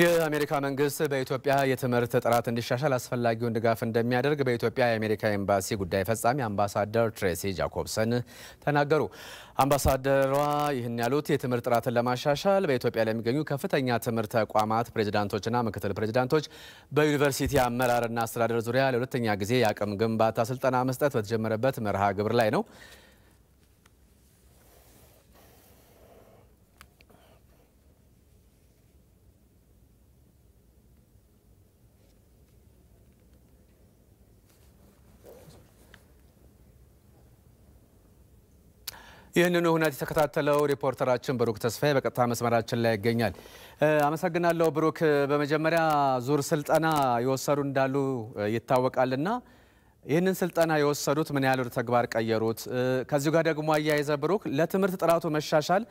የአሜሪካ መንግስት በኢትዮጵያ የትምህርት ጥራት እንዲሻሻል አስፈላጊውን ድጋፍ እንደሚያደርግ በኢትዮጵያ የአሜሪካ ኤምባሲ ጉዳይ ፈጻሚ አምባሳደር ትሬሲ ጃኮብሰን ተናገሩ። አምባሳደሯ ይህን ያሉት የትምህርት ጥራትን ለማሻሻል በኢትዮጵያ ለሚገኙ ከፍተኛ ትምህርት ተቋማት ፕሬዚዳንቶችና ምክትል ፕሬዚዳንቶች በዩኒቨርሲቲ አመራርና አስተዳደር ዙሪያ ለሁለተኛ ጊዜ የአቅም ግንባታ ስልጠና መስጠት በተጀመረበት መርሃ ግብር ላይ ነው። ይህንኑ ሁነት የተከታተለው ሪፖርተራችን ብሩክ ተስፋዬ በቀጥታ መስመራችን ላይ ይገኛል። አመሰግናለሁ ብሩክ። በመጀመሪያ ዙር ስልጠና የወሰዱ እንዳሉ ይታወቃልና ይህንን ስልጠና የወሰዱት ምን ያህል ወደ ተግባር ቀየሩት? ከዚሁ ጋር ደግሞ አያይዘ ብሩክ፣ ለትምህርት ጥራቱ መሻሻል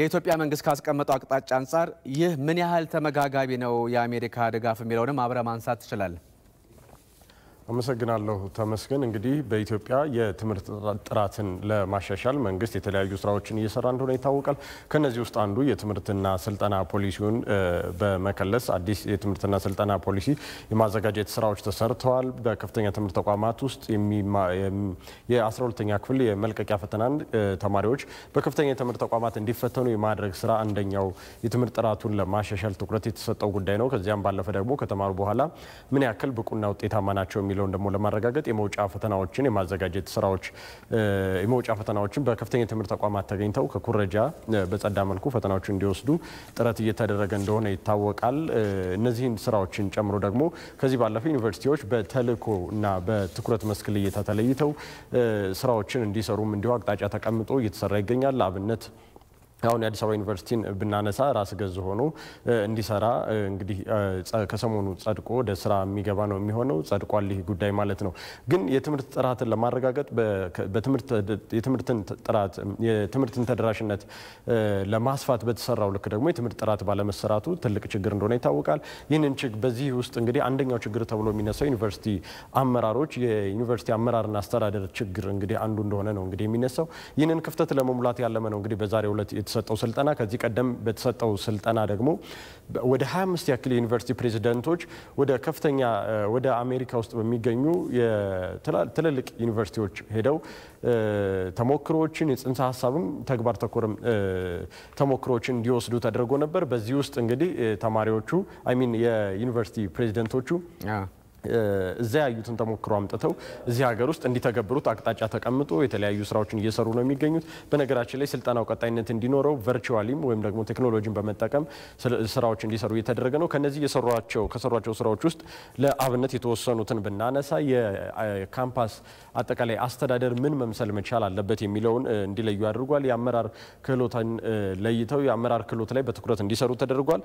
የኢትዮጵያ መንግስት ካስቀመጠው አቅጣጫ አንጻር ይህ ምን ያህል ተመጋጋቢ ነው የአሜሪካ ድጋፍ የሚለውንም አብረ ማንሳት ትችላለን። አመሰግናለሁ ተመስገን። እንግዲህ በኢትዮጵያ የትምህርት ጥራትን ለማሻሻል መንግስት የተለያዩ ስራዎችን እየሰራ እንደሆነ ይታወቃል። ከነዚህ ውስጥ አንዱ የትምህርትና ስልጠና ፖሊሲውን በመከለስ አዲስ የትምህርትና ስልጠና ፖሊሲ የማዘጋጀት ስራዎች ተሰርተዋል። በከፍተኛ ትምህርት ተቋማት ውስጥ የ 12 ኛ ክፍል የመልቀቂያ ፈተናን ተማሪዎች በከፍተኛ የትምህርት ተቋማት እንዲፈተኑ የማድረግ ስራ አንደኛው የትምህርት ጥራቱን ለማሻሻል ትኩረት የተሰጠው ጉዳይ ነው። ከዚያም ባለፈ ደግሞ ከተማሩ በኋላ ምን ያክል ብቁና ውጤታማ ናቸው የሚለውን ደግሞ ለማረጋገጥ የመውጫ ፈተናዎችን የማዘጋጀት ስራዎች የመውጫ ፈተናዎችን በከፍተኛ ትምህርት ተቋማት ተገኝተው ከኩረጃ በጸዳ መልኩ ፈተናዎችን እንዲወስዱ ጥረት እየተደረገ እንደሆነ ይታወቃል። እነዚህን ስራዎችን ጨምሮ ደግሞ ከዚህ ባለፈ ዩኒቨርሲቲዎች በተልእኮ እና በትኩረት መስክ ልየታ ተለይተው ስራዎችን እንዲሰሩም እንዲሁ አቅጣጫ ተቀምጦ እየተሰራ ይገኛል። ለአብነት አሁን የአዲስ አበባ ዩኒቨርሲቲን ብናነሳ ራስ ገዝ ሆኖ እንዲሰራ እንግዲህ ከሰሞኑ ጸድቆ ወደ ስራ የሚገባ ነው የሚሆነው። ጸድቋል ይህ ጉዳይ ማለት ነው። ግን የትምህርት ጥራትን ለማረጋገጥ የትምህርትን ተደራሽነት ለማስፋት በተሰራው ልክ ደግሞ የትምህርት ጥራት ባለመሰራቱ ትልቅ ችግር እንደሆነ ይታወቃል። ይህንን በዚህ ውስጥ እንግዲህ አንደኛው ችግር ተብሎ የሚነሳው ዩኒቨርሲቲ አመራሮች የዩኒቨርሲቲ አመራርና አስተዳደር ችግር እንግዲህ አንዱ እንደሆነ ነው እንግዲህ የሚነሳው። ይህንን ክፍተት ለመሙላት ያለመ ነው እንግዲህ በዛሬው ዕለት የተሰጠው ስልጠና። ከዚህ ቀደም በተሰጠው ስልጠና ደግሞ ወደ 25 ያክል የዩኒቨርሲቲ ፕሬዚደንቶች ወደ ከፍተኛ ወደ አሜሪካ ውስጥ በሚገኙ ትልልቅ ዩኒቨርሲቲዎች ሄደው ተሞክሮዎችን የጽንሰ ሀሳብም ተግባር ተኮርም ተሞክሮዎችን እንዲወስዱ ተደርጎ ነበር። በዚህ ውስጥ እንግዲህ ተማሪዎቹ አይ ሚን የዩኒቨርሲቲ ፕሬዚደንቶቹ እዚያ ያዩትን ተሞክሮ አምጥተው እዚህ ሀገር ውስጥ እንዲተገብሩት አቅጣጫ ተቀምጦ የተለያዩ ስራዎችን እየሰሩ ነው የሚገኙት። በነገራችን ላይ ስልጠናው ቀጣይነት እንዲኖረው ቨርቹዋሊም ወይም ደግሞ ቴክኖሎጂን በመጠቀም ስራዎች እንዲሰሩ እየተደረገ ነው። ከነዚህ የሰሯቸው ከሰሯቸው ስራዎች ውስጥ ለአብነት የተወሰኑትን ብናነሳ የካምፓስ አጠቃላይ አስተዳደር ምን መምሰል መቻል አለበት የሚለውን እንዲለዩ አድርጓል። የአመራር ክህሎትን ለይተው የአመራር ክህሎት ላይ በትኩረት እንዲሰሩ ተደርጓል።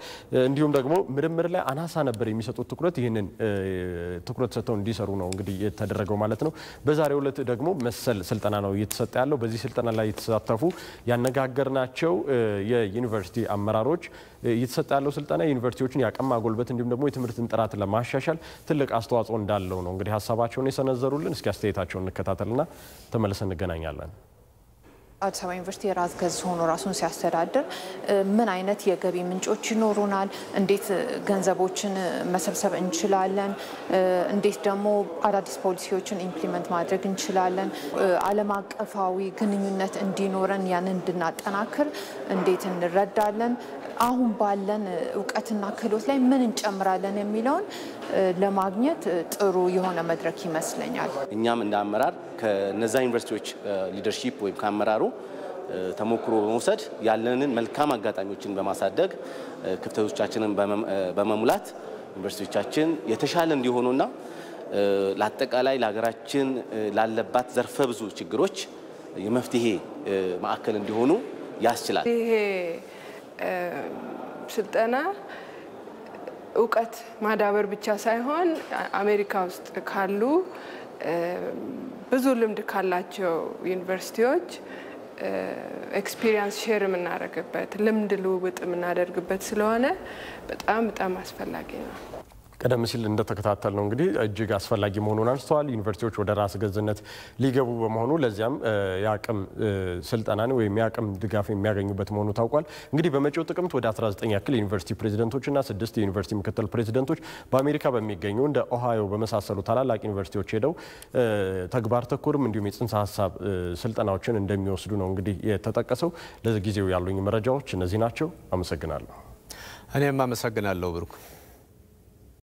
እንዲሁም ደግሞ ምርምር ላይ አናሳ ነበር የሚሰጡት ትኩረት ይህንን ትኩረት ሰጥተው እንዲሰሩ ነው እንግዲህ የተደረገው ማለት ነው። በዛሬው ዕለት ደግሞ መሰል ስልጠና ነው እየተሰጠ ያለው። በዚህ ስልጠና ላይ የተሳተፉ ያነጋገርናቸው የዩኒቨርሲቲ አመራሮች እየተሰጠ ያለው ስልጠና ዩኒቨርሲቲዎችን ያቀማ ጎልበት እንዲሁም ደግሞ የትምህርትን ጥራት ለማሻሻል ትልቅ አስተዋጽኦ እንዳለው ነው እንግዲህ ሀሳባቸውን የሰነዘሩልን። እስኪ አስተያየታቸውን እንከታተልና ተመልሰን እንገናኛለን። አዲስ አበባ ዩኒቨርሲቲ የራስ ገዝ ሆኖ ራሱን ሲያስተዳድር ምን አይነት የገቢ ምንጮች ይኖሩናል? እንዴት ገንዘቦችን መሰብሰብ እንችላለን? እንዴት ደግሞ አዳዲስ ፖሊሲዎችን ኢምፕሊመንት ማድረግ እንችላለን? ዓለም አቀፋዊ ግንኙነት እንዲኖረን ያንን እንድናጠናክር እንዴት እንረዳለን? አሁን ባለን እውቀትና ክህሎት ላይ ምን እንጨምራለን የሚለውን ለማግኘት ጥሩ የሆነ መድረክ ይመስለኛል። እኛም እንደ አመራር ከነዛ ዩኒቨርሲቲዎች ሊደርሺፕ ወይም ከአመራሩ ተሞክሮ በመውሰድ ያለንን መልካም አጋጣሚዎችን በማሳደግ ክፍተቶቻችንን በመሙላት ዩኒቨርሲቲዎቻችን የተሻለ እንዲሆኑና ለአጠቃላይ ለሀገራችን ላለባት ዘርፈ ብዙ ችግሮች የመፍትሄ ማዕከል እንዲሆኑ ያስችላል። ይሄ ስልጠና እውቀት ማዳበር ብቻ ሳይሆን አሜሪካ ውስጥ ካሉ ብዙ ልምድ ካላቸው ዩኒቨርሲቲዎች ኤክስፒሪየንስ ሼር የምናደርግበት ልምድ ልውውጥ የምናደርግበት ስለሆነ በጣም በጣም አስፈላጊ ነው። ቀደም ሲል እንደተከታተል ነው እንግዲህ እጅግ አስፈላጊ መሆኑን አንስተዋል። ዩኒቨርሲቲዎች ወደ ራስ ገዝነት ሊገቡ በመሆኑ ለዚያም የአቅም ስልጠናን ወይም የአቅም ድጋፍ የሚያገኙበት መሆኑ ታውቋል። እንግዲህ በመጪው ጥቅምት ወደ 19 ያክል ዩኒቨርሲቲ ፕሬዚደንቶችና ስድስት የዩኒቨርሲቲ ምክትል ፕሬዚደንቶች በአሜሪካ በሚገኙ እንደ ኦሃዮ በመሳሰሉ ታላላቅ ዩኒቨርሲቲዎች ሄደው ተግባር ተኮርም እንዲሁም የጽንሰ ሀሳብ ስልጠናዎችን እንደሚወስዱ ነው እንግዲህ የተጠቀሰው። ለጊዜው ያሉኝ መረጃዎች እነዚህ ናቸው። አመሰግናለሁ። እኔም አመሰግናለሁ ብሩክ።